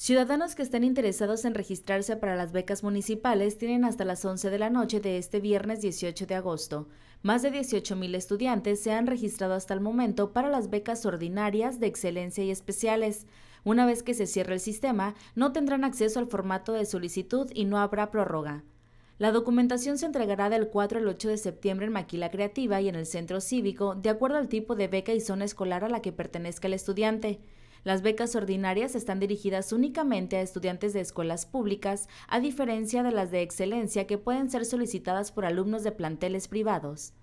Ciudadanos que estén interesados en registrarse para las becas municipales tienen hasta las 11 de la noche de este viernes 18 de agosto. Más de 18.000 estudiantes se han registrado hasta el momento para las becas ordinarias de excelencia y especiales. Una vez que se cierre el sistema, no tendrán acceso al formato de solicitud y no habrá prórroga. La documentación se entregará del 4 al 8 de septiembre en Maquila Creativa y en el Centro Cívico, de acuerdo al tipo de beca y zona escolar a la que pertenezca el estudiante. Las becas ordinarias están dirigidas únicamente a estudiantes de escuelas públicas, a diferencia de las de excelencia que pueden ser solicitadas por alumnos de planteles privados.